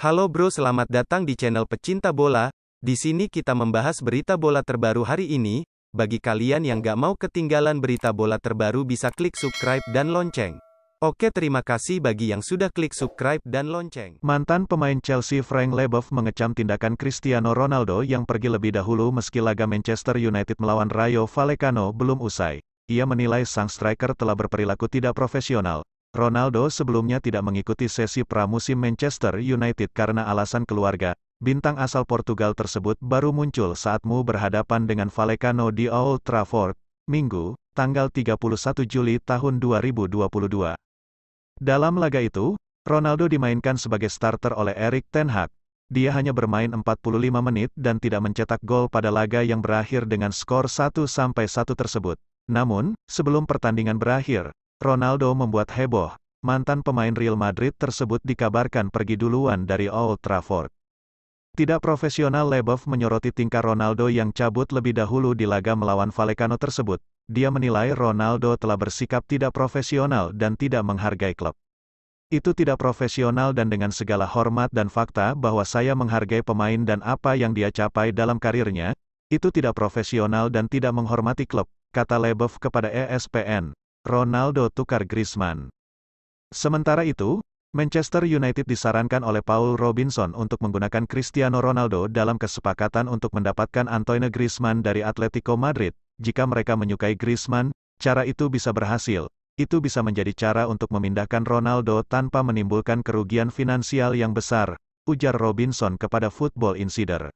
Halo bro, selamat datang di channel Pecinta Bola. Di sini kita membahas berita bola terbaru hari ini. Bagi kalian yang gak mau ketinggalan berita bola terbaru bisa klik subscribe dan lonceng. Oke terima kasih bagi yang sudah klik subscribe dan lonceng. Mantan pemain Chelsea Frank Leboff mengecam tindakan Cristiano Ronaldo yang pergi lebih dahulu meski laga Manchester United melawan Rayo Vallecano belum usai. Ia menilai sang striker telah berperilaku tidak profesional, Ronaldo sebelumnya tidak mengikuti sesi pramusim Manchester United karena alasan keluarga. Bintang asal Portugal tersebut baru muncul saat Mu berhadapan dengan Vallecano di Old Trafford, Minggu, tanggal 31 Juli tahun 2022. Dalam laga itu, Ronaldo dimainkan sebagai starter oleh Erik Ten Hag. Dia hanya bermain 45 menit dan tidak mencetak gol pada laga yang berakhir dengan skor 1-1 tersebut. Namun, sebelum pertandingan berakhir, Ronaldo membuat heboh, mantan pemain Real Madrid tersebut dikabarkan pergi duluan dari Old Trafford. Tidak profesional Lebov menyoroti tingkah Ronaldo yang cabut lebih dahulu di laga melawan Vallecano tersebut. Dia menilai Ronaldo telah bersikap tidak profesional dan tidak menghargai klub. Itu tidak profesional dan dengan segala hormat dan fakta bahwa saya menghargai pemain dan apa yang dia capai dalam karirnya, itu tidak profesional dan tidak menghormati klub, kata Lebov kepada ESPN. Ronaldo tukar Griezmann. Sementara itu, Manchester United disarankan oleh Paul Robinson untuk menggunakan Cristiano Ronaldo dalam kesepakatan untuk mendapatkan Antoine Griezmann dari Atletico Madrid. Jika mereka menyukai Griezmann, cara itu bisa berhasil. Itu bisa menjadi cara untuk memindahkan Ronaldo tanpa menimbulkan kerugian finansial yang besar, ujar Robinson kepada Football Insider.